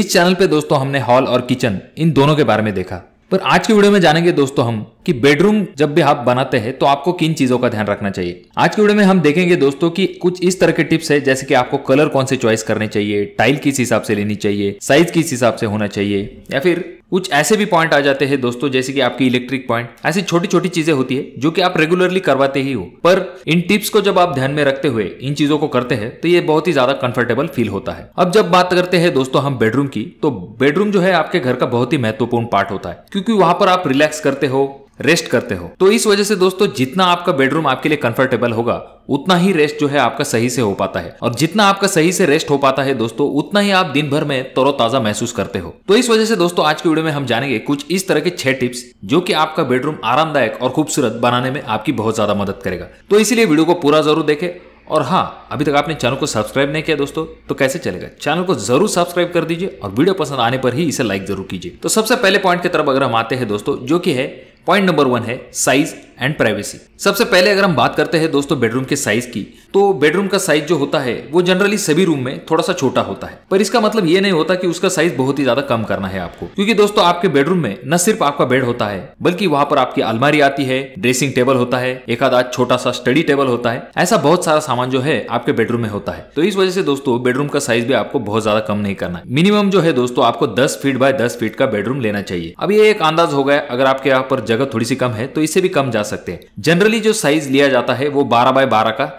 इस चैनल पे दोस्तों हमने हॉल और किचन इन दोनों के बारे में देखा पर आज के वीडियो में जानेंगे दोस्तों हम कि बेडरूम जब भी आप बनाते हैं तो आपको किन चीजों का ध्यान रखना चाहिए आज के वीडियो में हम देखेंगे दोस्तों कि कुछ इस तरह के टिप्स है जैसे कि आपको कलर कौन से चॉइस करने चाहिए टाइल किस हिसाब से लेनी चाहिए साइज किस हिसाब से होना चाहिए या फिर कुछ ऐसे भी पॉइंट आ जाते हैं दोस्तों जैसे कि आपकी इलेक्ट्रिक पॉइंट ऐसी छोटी छोटी चीजें होती है जो कि आप रेगुलरली करवाते ही हो पर इन टिप्स को जब आप ध्यान में रखते हुए इन चीजों को करते हैं तो ये बहुत ही ज्यादा कंफर्टेबल फील होता है अब जब बात करते हैं दोस्तों हम बेडरूम की तो बेडरूम जो है आपके घर का बहुत ही महत्वपूर्ण पार्ट होता है क्योंकि वहां पर आप रिलैक्स करते हो रेस्ट करते हो तो इस वजह से दोस्तों जितना आपका बेडरूम आपके लिए कंफर्टेबल होगा उतना ही रेस्ट जो है आपका सही से हो पाता है और जितना आपका सही से रेस्ट हो पाता है दोस्तों उतना ही आप दिन भर में तरोताजा महसूस करते हो तो इस वजह से दोस्तों आज की वीडियो में हम जानेंगे कुछ इस तरह के छह टिप्स जो कि आपका बेडरूम आरामदायक और खूबसूरत बनाने में आपकी बहुत ज्यादा मदद करेगा तो इसीलिए वीडियो को पूरा जरूर देखे और हाँ अभी तक आपने चैनल को सब्सक्राइब नहीं किया दोस्तों तो कैसे चलेगा चैनल को जरूर सब्सक्राइब कर दीजिए और वीडियो पसंद आने पर ही इसे लाइक जरूर कीजिए तो सबसे पहले पॉइंट की तरफ अगर हम आते हैं दोस्तों जो कि है पॉइंट नंबर वन है साइज एंड प्राइवेसी सबसे पहले अगर हम बात करते हैं दोस्तों बेडरूम के साइज की तो बेडरूम का साइज जो होता है वो जनरली सभी रूम में थोड़ा सा छोटा होता है पर इसका मतलब ये नहीं होता कि उसका साइज बहुत ही ज्यादा कम करना है आपको क्योंकि दोस्तों आपके बेडरूम में न सिर्फ आपका बेड होता है बल्कि वहां पर आपकी अलमारी आती है ड्रेसिंग टेबल होता है एक आधा छोटा सा स्टडी टेबल होता है ऐसा बहुत सारा सामान जो है आपके बेडरूम में होता है तो इस वजह से दोस्तों बेडरूम का साइज भी आपको बहुत ज्यादा कम नहीं करना है मिनिमम जो है दोस्तों आपको दस फीट बाय दस फीट का बेडरूम लेना चाहिए अब ये एक अंदाज हो गया अगर आपके यहाँ पर जगह थोड़ी सी कम है तो इससे भी कम जा सकते हैं जनरली जो साइज लिया जाता है वो बारह बाय बारह का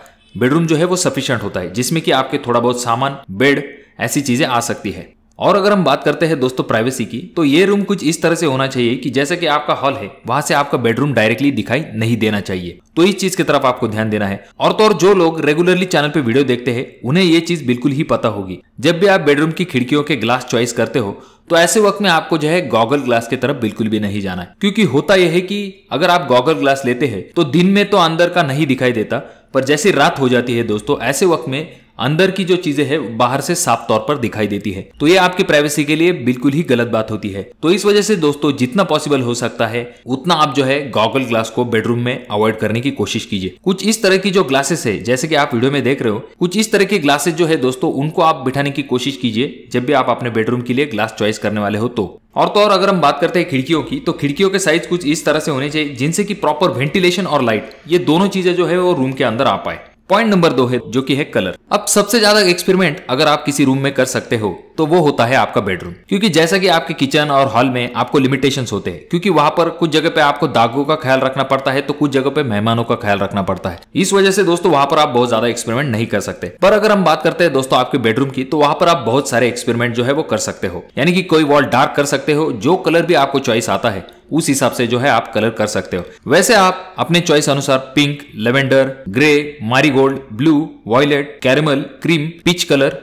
बेडरूम जो है वो सफिशियंट होता है जिसमें कि आपके थोड़ा बहुत सामान बेड ऐसी चीजें आ सकती है और अगर हम बात करते हैं दोस्तों प्राइवेसी की तो ये रूम कुछ इस तरह से होना चाहिए कि जैसे कि आपका हॉल है वहां से आपका बेडरूम डायरेक्टली दिखाई नहीं देना चाहिए तो इस चीज की तरफ आपको ध्यान देना है और तो और जो लोग रेगुलरली चैनल पे वीडियो देखते हैं उन्हें ये चीज बिल्कुल ही पता होगी जब भी आप बेडरूम की खिड़कियों के ग्लास चॉइस करते हो तो ऐसे वक्त में आपको जो है गॉगल ग्लास की तरफ बिल्कुल भी नहीं जाना है क्योंकि होता यह है कि अगर आप गॉगल ग्लास लेते हैं तो दिन में तो अंदर का नहीं दिखाई देता पर जैसे रात हो जाती है दोस्तों ऐसे वक्त में अंदर की जो चीजें है बाहर से साफ तौर पर दिखाई देती है तो ये आपकी प्राइवेसी के लिए बिल्कुल ही गलत बात होती है तो इस वजह से दोस्तों जितना पॉसिबल हो सकता है उतना आप जो है गॉगल ग्लास को बेडरूम में अवॉइड करने की कोशिश कीजिए कुछ इस तरह की जो ग्लासेस है जैसे कि आप वीडियो में देख रहे हो कुछ इस तरह के ग्लासेस जो है दोस्तों उनको आप बिठाने की कोशिश कीजिए जब भी आप अपने बेडरूम के लिए ग्लास चॉइस करने वाले हो तो और तो और अगर हम बात करते हैं खिड़कियों की तो खिड़कियों के साइज कुछ इस तरह से होने चाहिए जिनसे कि प्रॉपर वेंटिलेशन और लाइट ये दोनों चीजें जो है वो रूम के अंदर आ पाए पॉइंट नंबर दो है जो कि है कलर अब सबसे ज्यादा एक्सपेरिमेंट अगर आप किसी रूम में कर सकते हो तो वो होता है आपका बेडरूम क्योंकि जैसा कि आपके किचन और हॉल में आपको लिमिटेशंस होते हैं क्योंकि वहां पर कुछ जगह पे आपको दागों का ख्याल रखना पड़ता है तो कुछ जगह पे मेहमानों का ख्याल रखना पड़ता है इस वजह से दोस्तों वहां पर आप बहुत ज्यादा एक्सपेरिमेंट नहीं कर सकते पर अगर हम बात करते हैं दोस्तों आपके बेडरूम की तो वहां पर आप बहुत सारे एक्सपेरिमेंट जो है वो कर सकते हो यानी कि कोई वॉल डार्क कर सकते हो जो कलर भी आपको चॉइस आता है उस हिसाब से जो है आप कलर कर सकते हो वैसे आप अपने चॉइस अनुसार pink lavender grey marigold blue violet caramel cream peach colour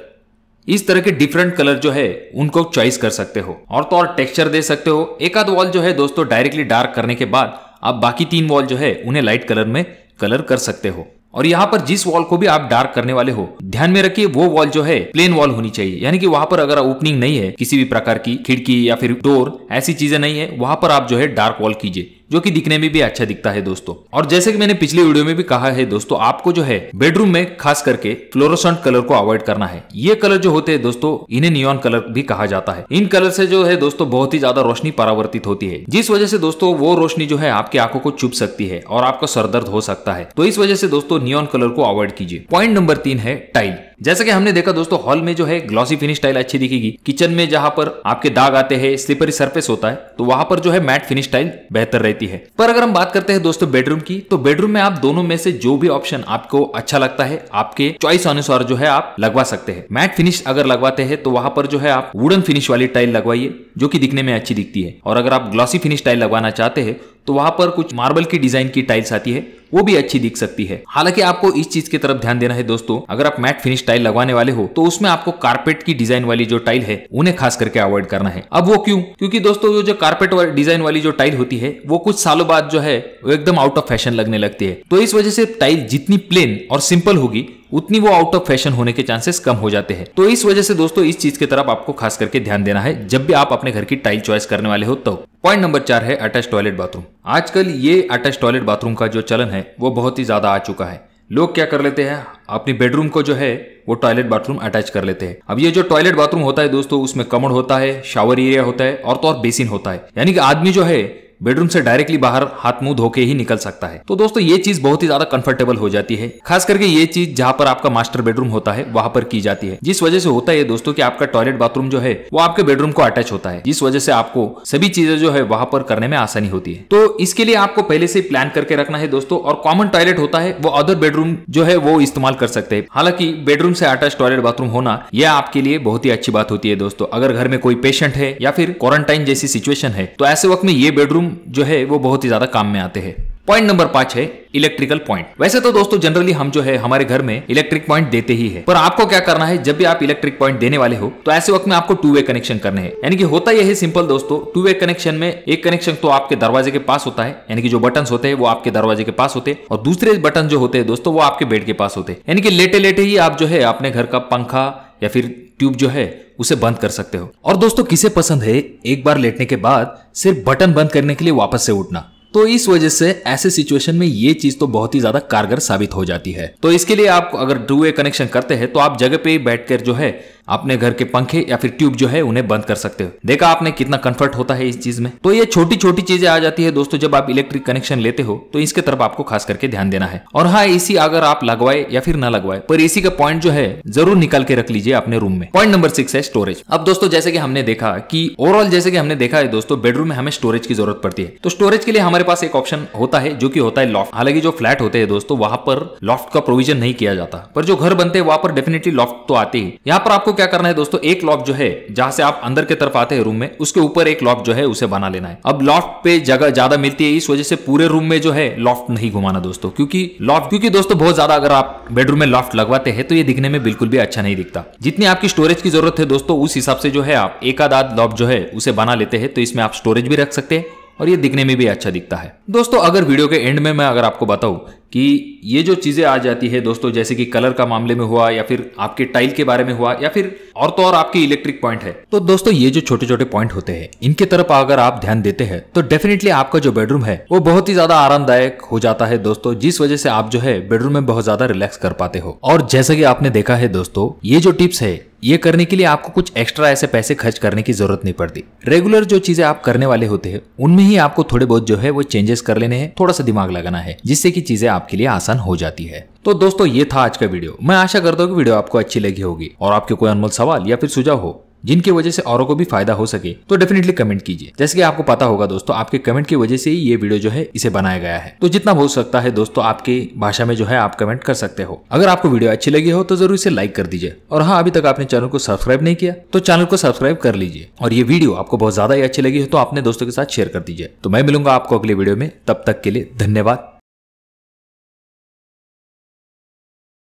इस तरह के डिफरेंट कलर जो है उनको चॉइस कर सकते हो और तो और टेक्सचर दे सकते हो एक आध वॉल जो है दोस्तों डायरेक्टली डार्क करने के बाद आप बाकी तीन वॉल जो है उन्हें लाइट कलर में कलर कर सकते हो और यहाँ पर जिस वॉल को भी आप डार्क करने वाले हो ध्यान में रखिए वो वॉल जो है प्लेन वॉल होनी चाहिए यानी कि वहां पर अगर ओपनिंग नहीं है किसी भी प्रकार की खिड़की या फिर डोर ऐसी चीजें नहीं है वहां पर आप जो है डार्क वॉल कीजिए जो कि दिखने में भी अच्छा दिखता है दोस्तों और जैसे कि मैंने पिछले वीडियो में भी कहा है दोस्तों आपको जो है बेडरूम में खास करके फ्लोरोसेंट कलर को अवॉइड करना है ये कलर जो होते हैं दोस्तों इन्हें नियॉन कलर भी कहा जाता है इन कलर से जो है दोस्तों बहुत ही ज्यादा रोशनी परावर्तित होती है जिस वजह से दोस्तों वो रोशनी जो है आपकी आंखों को चुप सकती है और आपका सरदर्द हो सकता है तो इस वजह से दोस्तों नियॉन कलर को अवॉइड कीजिए पॉइंट नंबर तीन है टाइल जैसा कि हमने देखा दोस्तों हॉल में जो है ग्लॉसी फिनिश टाइल अच्छी दिखेगी किचन में जहां पर आपके दाग आते हैं स्लिपरी सरफेस होता है तो वहां पर जो है मैट फिनिश टाइल बेहतर रहती है पर अगर हम बात करते हैं दोस्तों बेडरूम की तो बेडरूम में आप दोनों में से जो भी ऑप्शन आपको अच्छा लगता है आपके चॉइस अनुसार जो है आप लगवा सकते हैं मैट फिनिश अगर लगवाते हैं तो वहां पर जो है आप वुडन फिनिश वाली टाइल लगवाइए जो की दिखने में अच्छी दिखती है और अगर आप ग्लॉसी फिनिश टाइल लगवाना चाहते हैं तो वहां पर कुछ मार्बल की डिजाइन की टाइल्स आती है वो भी अच्छी दिख सकती है हालांकि आपको इस चीज की तरफ ध्यान देना है दोस्तों अगर आप मैट फिनिश टाइल लगवाने वाले हो तो उसमें आपको कार्पेट की डिजाइन वाली जो टाइल है उन्हें खास करके अवॉइड करना है अब वो क्यों क्योंकि दोस्तों जो कार्पेट डिजाइन वाली जो टाइल होती है वो कुछ सालों बाद जो है वो एकदम आउट ऑफ फैशन लगने लगती है तो इस वजह से टाइल जितनी प्लेन और सिंपल होगी उतनी वो आउट ऑफ फैशन होने के चांसेस कम हो जाते हैं तो इस वजह से दोस्तों इस चीज की तरफ आपको खास करके ध्यान देना है जब भी आप अपने घर की टाइल चॉइस करने वाले हो तो पॉइंट नंबर चार है अटैच टॉयलेट बाथरूम आजकल ये अटैच टॉयलेट बाथरूम का जो चलन है वो बहुत ही ज्यादा आ चुका है लोग क्या कर लेते हैं अपनी बेडरूम को जो है वो टॉयलेट बाथरूम अटैच कर लेते हैं अब ये जो टॉयलेट बाथरूम होता है दोस्तों उसमें कमर होता है शावर एरिया होता है और तो और बेसिन होता है यानी कि आदमी जो है बेडरूम से डायरेक्टली बाहर हाथ मुंह धो के ही निकल सकता है तो दोस्तों ये चीज बहुत ही ज्यादा कंफर्टेबल हो जाती है खास करके ये चीज जहाँ पर आपका मास्टर बेडरूम होता है वहां पर की जाती है जिस वजह से होता है दोस्तों की आपका टॉयलेट बाथरूम जो है वो आपके बेडरूम को अटैच होता है जिस वजह से आपको सभी चीजें जो है वहां पर करने में आसानी होती है तो इसके लिए आपको पहले से प्लान करके रखना है दोस्तों और कॉमन टॉयलेट होता है वो अदर बेडरूम जो है वो इस्तेमाल कर सकते हैं हालांकि बेडरूम से अटैच टॉयलेट बाथरूम होना यह आपके लिए बहुत ही अच्छी बात होती है दोस्तों अगर घर में कोई पेशेंट है या फिर क्वारंटाइन जैसी सिचुएशन है तो ऐसे वक्त में ये बेडरूम जो है वो बहुत ही ज्यादा काम में आते हैं पॉइंट नंबर पांच है इलेक्ट्रिकल पॉइंट वैसे तो दोस्तों जनरली हम जो है हमारे घर में इलेक्ट्रिक पॉइंट देते ही है पर आपको क्या करना है जब भी आप इलेक्ट्रिक पॉइंट देने वाले हो तो ऐसे वक्त में आपको टू वे कनेक्शन करने हैं यानी कि होता यह है सिंपल दोस्तों टू वे कनेक्शन में एक कनेक्शन तो आपके दरवाजे के पास होता है यानी कि जो बटन होते हैं वो आपके दरवाजे के पास होते और दूसरे बटन जो होते हैं दोस्तों वो आपके बेड के पास होते यानी कि लेटे लेटे ही आप जो है अपने घर का पंखा या फिर ट्यूब जो है उसे बंद कर सकते हो और दोस्तों किसे पसंद है एक बार लेटने के बाद सिर्फ बटन बंद करने के लिए वापस से उठना तो इस वजह से ऐसे सिचुएशन में ये चीज तो बहुत ही ज्यादा कारगर साबित हो जाती है तो इसके लिए आप अगर टू वे कनेक्शन करते हैं तो आप जगह पे बैठकर जो है अपने घर के पंखे या फिर ट्यूब जो है उन्हें बंद कर सकते हो देखा आपने कितना कंफर्ट होता है इस चीज में तो ये छोटी छोटी चीजें आ जाती है दोस्तों जब आप इलेक्ट्रिक कनेक्शन लेते हो तो इसके तरफ आपको खास करके ध्यान देना है और हाँ एसी अगर आप लगवाए या फिर ना लगवाए पर एसी का पॉइंट जो है जरूर निकाल के रख लीजिए अपने रूम में पॉइंट नंबर सिक्स है स्टोरेज अब दोस्तों जैसे कि हमने देखा कि ओवरऑल जैसे कि हमने देखा है दोस्तों बेडरूम में हमें स्टोरेज की जरूरत पड़ती है तो स्टोरेज के लिए हमारे पास एक ऑप्शन होता है जो की होता है लॉफ्ट हालांकि जो फ्लैट होते हैं दोस्तों वहां पर लॉफ्ट का प्रोविजन नहीं किया जाता पर जो घर बनते हैं वहां पर डेफिनेटली लॉफ्ट तो आते ही यहाँ पर आपको क्या करना है दोस्तों एक लॉक जो है जहां से आप अंदर की तरफ आते हैं रूम में उसके ऊपर एक लॉक जो है उसे बना लेना है अब लॉफ्ट पे जगह ज्यादा मिलती है इस वजह से पूरे रूम में जो है लॉफ्ट नहीं घुमाना दोस्तों क्योंकि लॉफ्ट क्योंकि दोस्तों बहुत ज्यादा अगर आप बेडरूम में लॉफ्ट लगवाते हैं तो ये दिखने में बिल्कुल भी अच्छा नहीं दिखता जितनी आपकी स्टोरेज की जरूरत है दोस्तों उस हिसाब से जो है आप एक आध लॉफ्ट जो है उसे बना लेते हैं तो इसमें आप स्टोरेज भी रख सकते हैं और ये दिखने में भी अच्छा दिखता है दोस्तों अगर वीडियो के एंड में मैं अगर आपको बताऊं कि ये जो चीज़ें आ जाती है दोस्तों जैसे कि कलर का मामले में हुआ या फिर आपके टाइल के बारे में हुआ या फिर और तो और आपकी इलेक्ट्रिक पॉइंट है तो दोस्तों ये जो छोटे छोटे पॉइंट होते हैं इनके तरफ अगर आप ध्यान देते हैं तो डेफिनेटली आपका जो बेडरूम है वो बहुत ही ज्यादा आरामदायक हो जाता है दोस्तों जिस वजह से आप जो है बेडरूम में बहुत ज्यादा रिलैक्स कर पाते हो और जैसा की आपने देखा है दोस्तों ये जो टिप्स है ये करने के लिए आपको कुछ एक्स्ट्रा ऐसे पैसे खर्च करने की जरूरत नहीं पड़ती रेगुलर जो चीजें आप करने वाले होते हैं उनमें ही आपको थोड़े बहुत जो है वो चेंजेस कर लेने हैं थोड़ा सा दिमाग लगाना है जिससे कि चीजें आपके लिए आसान हो जाती है तो दोस्तों ये था आज का वीडियो मैं आशा करता हूँ कि वीडियो आपको अच्छी लगी होगी और आपके कोई अनमोल सवाल या फिर सुझाव हो जिनकी वजह से औरों को भी फायदा हो सके तो डेफिनेटली कमेंट कीजिए जैसे कि आपको पता होगा दोस्तों आपके कमेंट की वजह से ही ये वीडियो जो है इसे बनाया गया है तो जितना हो सकता है दोस्तों आपकी भाषा में जो है आप कमेंट कर सकते हो अगर आपको वीडियो अच्छी लगी हो तो जरूर इसे लाइक कर दीजिए और हाँ अभी तक आपने चैनल को सब्सक्राइब नहीं किया तो चैनल को सब्सक्राइब कर लीजिए और ये वीडियो आपको बहुत ज्यादा ही अच्छी लगी हो तो अपने दोस्तों के साथ शेयर कर दीजिए तो मैं मिलूंगा आपको अगले वीडियो में तब तक के लिए धन्यवाद